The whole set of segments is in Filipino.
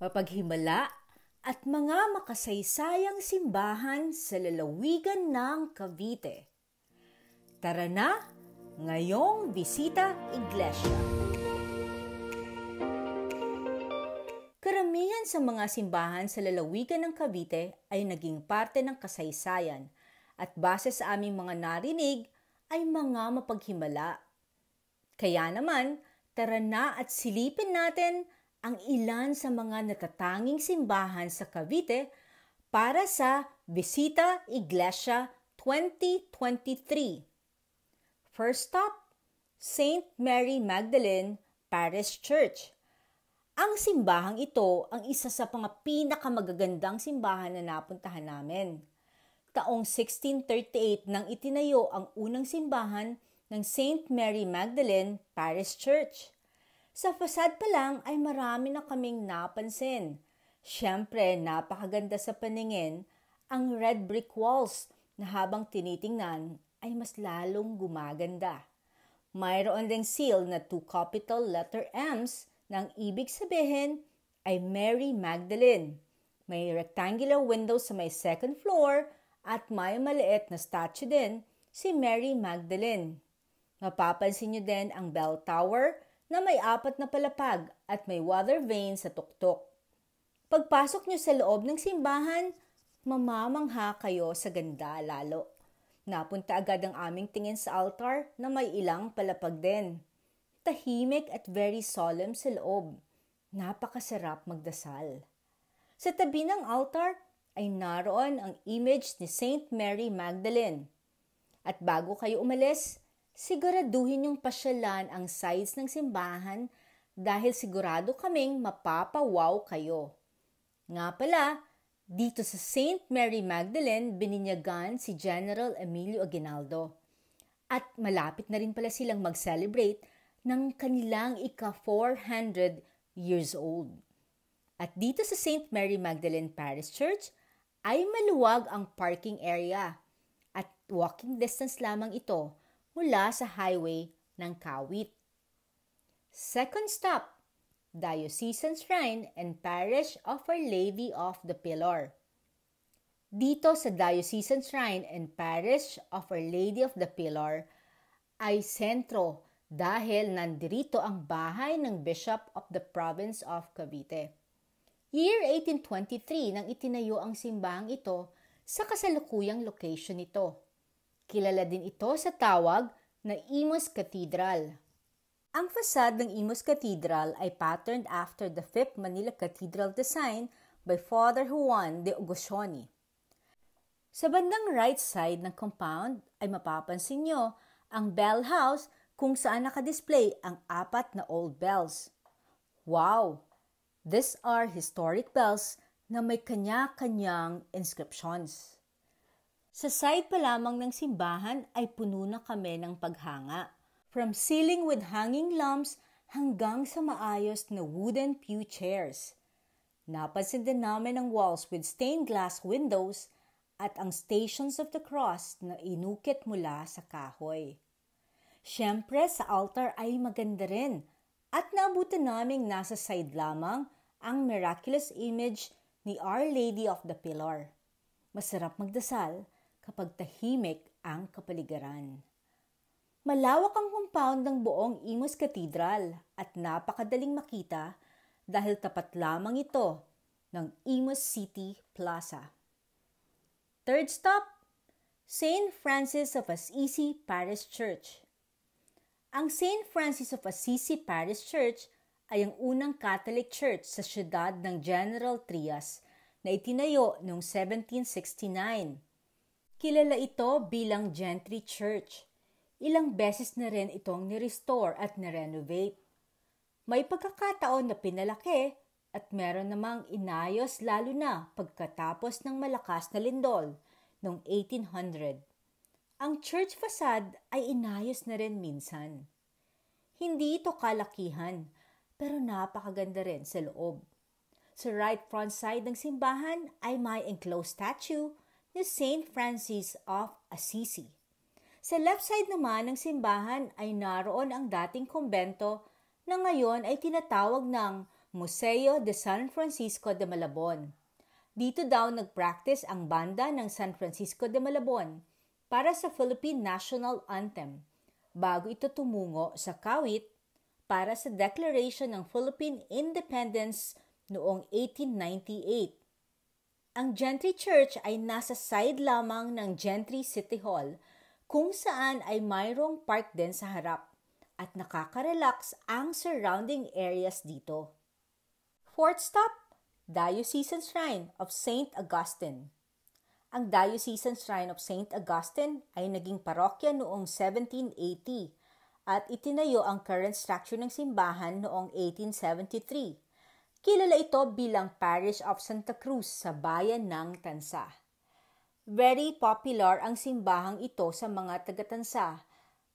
mapaghimala at mga makasaysayang simbahan sa lalawigan ng Cavite. Tara na, ngayong bisita iglesia. Karamihan sa mga simbahan sa lalawigan ng Cavite ay naging parte ng kasaysayan at base sa aming mga narinig ay mga mapaghimala. Kaya naman, tara na at silipin natin ang ilan sa mga natatanging simbahan sa Cavite para sa Visita Iglesia 2023. First stop, St. Mary Magdalene Parish Church. Ang simbahang ito ang isa sa mga pinakamagagandang simbahan na napuntahan namin. Taong 1638 nang itinayo ang unang simbahan ng St. Mary Magdalene Parish Church sa fasad pa lang ay marami na kaming napansin. Siyempre, napakaganda sa paningin ang red brick walls na habang tinitingnan ay mas lalong gumaganda. Mayroon ding seal na two capital letter M's na ang ibig sabihin ay Mary Magdalene. May rectangular window sa may second floor at may maliit na statue din si Mary Magdalene. Mapapansin niyo din ang bell tower na may apat na palapag at may water vane sa tuktok. Pagpasok nyo sa loob ng simbahan, mamamangha kayo sa ganda lalo. Napunta agad ang aming tingin sa altar na may ilang palapag din. Tahimik at very solemn sa loob. Napakasarap magdasal. Sa tabi ng altar ay naroon ang image ni Saint Mary Magdalene. At bago kayo umalis, siguraduhin yung pasyalan ang sites ng simbahan dahil sigurado kaming mapapawaw kayo. Nga pala, dito sa St. Mary Magdalene, bininyagan si General Emilio Aguinaldo. At malapit na rin pala silang mag-celebrate ng kanilang ika-400 years old. At dito sa St. Mary Magdalene Parish Church ay maluwag ang parking area at walking distance lamang ito mula sa highway ng Kawit. Second stop, Diocesan Shrine and Parish of Our Lady of the Pillar. Dito sa Diocesan Shrine and Parish of Our Lady of the Pillar ay sentro dahil nandirito ang bahay ng Bishop of the Province of Cavite. Year 1823 nang itinayo ang simbahang ito sa kasalukuyang location nito. Kilala din ito sa tawag na Imus Cathedral. Ang fasad ng Imus Cathedral ay patterned after the 5th Manila Cathedral design by Father Juan de Ogosioni. Sa bandang right side ng compound ay mapapansin nyo ang bell house kung saan nakadisplay ang apat na old bells. Wow! These are historic bells na may kanya-kanyang inscriptions. Sa side pa lamang ng simbahan ay puno na kami ng paghanga. From ceiling with hanging lamps hanggang sa maayos na wooden pew chairs. Napansin din namin ang walls with stained glass windows at ang Stations of the Cross na inukit mula sa kahoy. Siyempre, sa altar ay maganda rin at naabutan naming nasa side lamang ang miraculous image ni Our Lady of the Pillar. Masarap magdasal kapag tahimik ang kapaligiran. Malawak ang compound ng buong Imus Cathedral at napakadaling makita dahil tapat lamang ito ng Imus City Plaza. Third stop, St. Francis of Assisi Parish Church. Ang St. Francis of Assisi Parish Church ay ang unang Catholic Church sa siyudad ng General Trias na itinayo noong 1769 Kilala ito bilang Gentry Church. Ilang beses na rin itong ni-restore at ni-renovate. May pagkakataon na pinalaki at meron namang inayos lalo na pagkatapos ng malakas na lindol noong 1800. Ang church facade ay inayos na rin minsan. Hindi ito kalakihan, pero napakaganda rin sa loob. Sa right front side ng simbahan ay may enclosed statue ni St. Francis of Assisi. Sa left side naman ng simbahan ay naroon ang dating kumbento na ngayon ay tinatawag ng Museo de San Francisco de Malabon. Dito daw nagpractice ang banda ng San Francisco de Malabon para sa Philippine National Anthem bago ito tumungo sa kawit para sa Declaration ng Philippine Independence noong 1898 ang Gentry Church ay nasa side lamang ng Gentry City Hall kung saan ay mayroong park din sa harap at nakaka-relax ang surrounding areas dito. Fourth stop, Diocesan Shrine of St. Augustine. Ang Diocesan Shrine of St. Augustine ay naging parokya noong 1780 at itinayo ang current structure ng simbahan noong 1873. Kilala ito bilang Parish of Santa Cruz sa bayan ng Tansa. Very popular ang simbahang ito sa mga taga-Tansa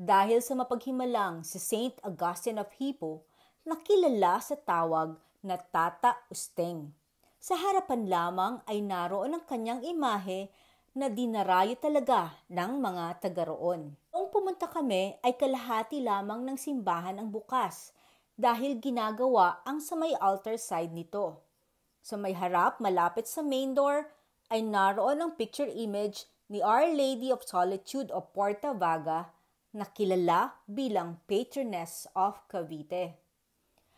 dahil sa mapaghimalang si Saint Augustine of Hippo na kilala sa tawag na Tata Usteng. Sa harapan lamang ay naroon ang kanyang imahe na dinarayo talaga ng mga taga roon. Kung pumunta kami ay kalahati lamang ng simbahan ang bukas dahil ginagawa ang sa may altar side nito. Sa may harap malapit sa main door ay naroon ang picture image ni Our Lady of Solitude o Porta Vaga na kilala bilang patroness of Cavite.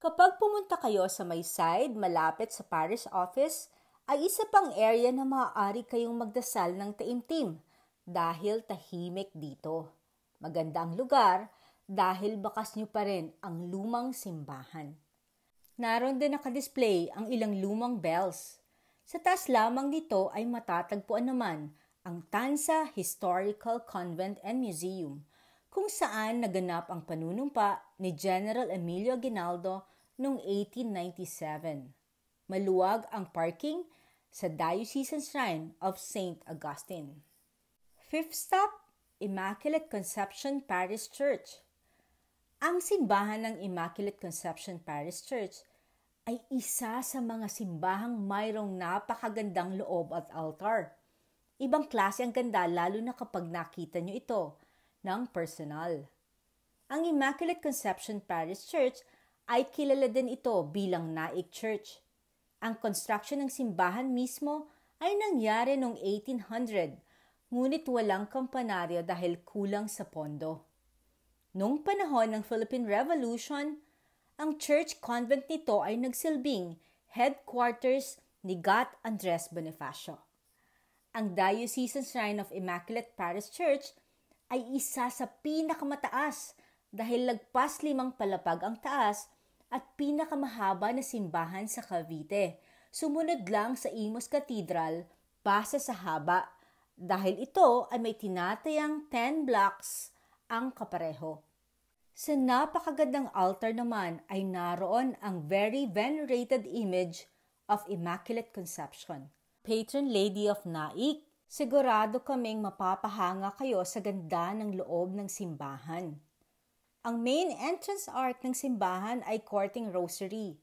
Kapag pumunta kayo sa may side malapit sa parish office, ay isa pang area na maaari kayong magdasal ng taimtim dahil tahimik dito. Maganda ang lugar dahil bakas niyo pa rin ang lumang simbahan. Naroon din nakadisplay ang ilang lumang bells. Sa taas lamang nito ay matatagpuan naman ang Tansa Historical Convent and Museum kung saan naganap ang panunumpa ni General Emilio Aguinaldo noong 1897. Maluwag ang parking sa Diocesan Shrine of St. Augustine. Fifth stop, Immaculate Conception Parish Church ang simbahan ng Immaculate Conception Parish Church ay isa sa mga simbahang mayroong napakagandang loob at altar. Ibang klase ang ganda lalo na kapag nakita nyo ito ng personal. Ang Immaculate Conception Parish Church ay kilala din ito bilang Naik Church. Ang construction ng simbahan mismo ay nangyari noong 1800, ngunit walang kampanaryo dahil kulang sa pondo. Noong panahon ng Philippine Revolution, ang church convent nito ay nagsilbing headquarters ni Gat Andres Bonifacio. Ang Diocesan Shrine of Immaculate Paris Church ay isa sa pinakamataas dahil lagpas limang palapag ang taas at pinakamahaba na simbahan sa Cavite. Sumunod lang sa Imus Cathedral base sa haba dahil ito ay may tinatayang 10 blocks ang kapareho. Sa napakagandang altar naman ay naroon ang very venerated image of Immaculate Conception, patron lady of Naik. Sigurado kaming mapapahanga kayo sa ganda ng loob ng simbahan. Ang main entrance art ng simbahan ay courting rosary.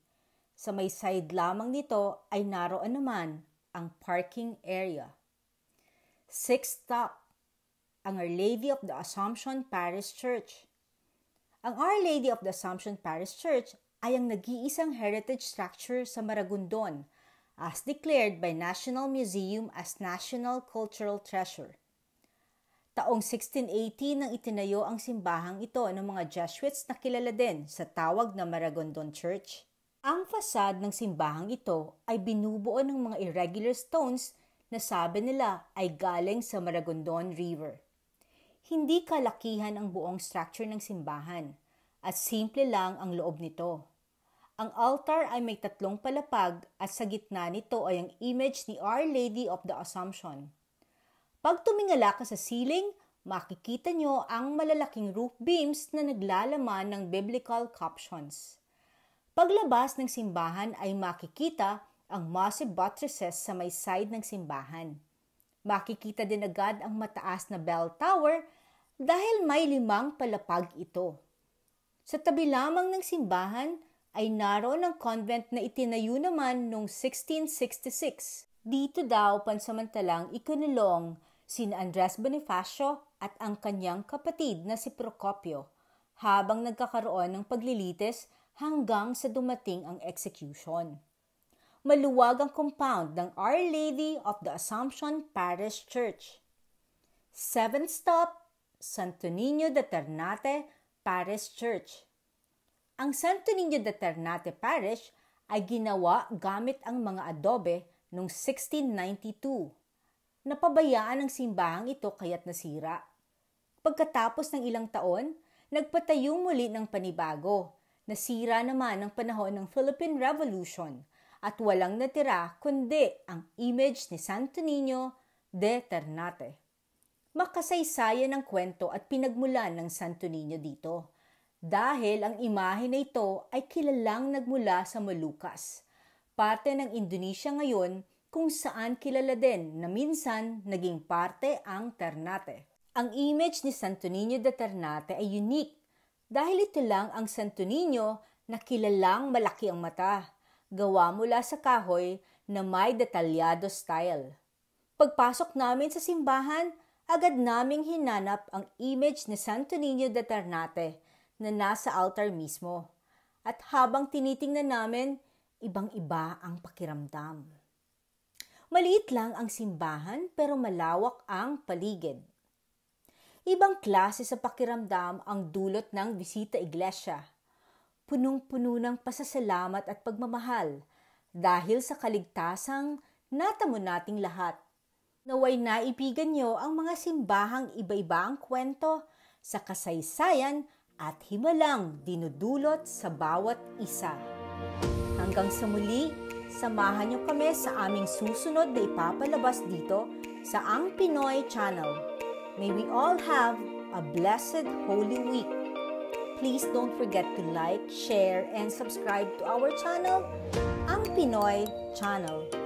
Sa may side lamang nito ay naroon naman ang parking area. Sixth stop ang Our Lady of the Assumption Parish Church. Ang Our Lady of the Assumption Parish Church ay ang nag-iisang heritage structure sa Maragondon as declared by National Museum as National Cultural Treasure. Taong 1680 nang itinayo ang simbahang ito ng mga Jesuits na kilala din sa tawag na Maragondon Church. Ang fasad ng simbahang ito ay binubuo ng mga irregular stones na sabi nila ay galing sa Maragondon River. Hindi kalakihan ang buong structure ng simbahan at simple lang ang loob nito. Ang altar ay may tatlong palapag at sa gitna nito ay ang image ni Our Lady of the Assumption. Pag tumingala ka sa ceiling, makikita nyo ang malalaking roof beams na naglalaman ng biblical captions. Paglabas ng simbahan ay makikita ang massive buttresses sa may side ng simbahan. Makikita din agad ang mataas na bell tower dahil may limang palapag ito. Sa tabi lamang ng simbahan ay naroon ang convent na itinayo naman noong 1666. Dito daw pansamantalang ikunulong si Andres Bonifacio at ang kanyang kapatid na si Procopio habang nagkakaroon ng paglilitis hanggang sa dumating ang execution maluwag ang compound ng Our Lady of the Assumption Parish Church. Seventh stop, Santo Niño de Ternate Parish Church. Ang Santo Niño de Ternate Parish ay ginawa gamit ang mga adobe noong 1692. Napabayaan ang simbahang ito kaya't nasira. Pagkatapos ng ilang taon, nagpatayo muli ng panibago. Nasira naman ng panahon ng Philippine Revolution at walang natira kundi ang image ni Santo Niño de Ternate makasaysayan ng kwento at pinagmulan ng Santo Niño dito. Dahil ang imahe na ito ay kilalang nagmula sa Molucas, parte ng Indonesia ngayon kung saan kilala din na minsan naging parte ang Ternate. Ang image ni Santo Niño de Ternate ay unique dahil ito lang ang Santo Niño na kilalang malaki ang mata, gawa mula sa kahoy na may detalyado style. Pagpasok namin sa simbahan, agad naming hinanap ang image ni Santo Niño de Ternate na nasa altar mismo. At habang tinitingnan namin, ibang-iba ang pakiramdam. Maliit lang ang simbahan pero malawak ang paligid. Ibang klase sa pakiramdam ang dulot ng bisita iglesia. Punong-puno ng pasasalamat at pagmamahal dahil sa kaligtasang natamo nating lahat Naway naibigan nyo ang mga simbahang iba-iba ang kwento sa kasaysayan at himalang dinudulot sa bawat isa. Hanggang sa muli, samahan nyo kami sa aming susunod na ipapalabas dito sa Ang Pinoy Channel. May we all have a blessed Holy Week. Please don't forget to like, share, and subscribe to our channel, Ang Pinoy Channel.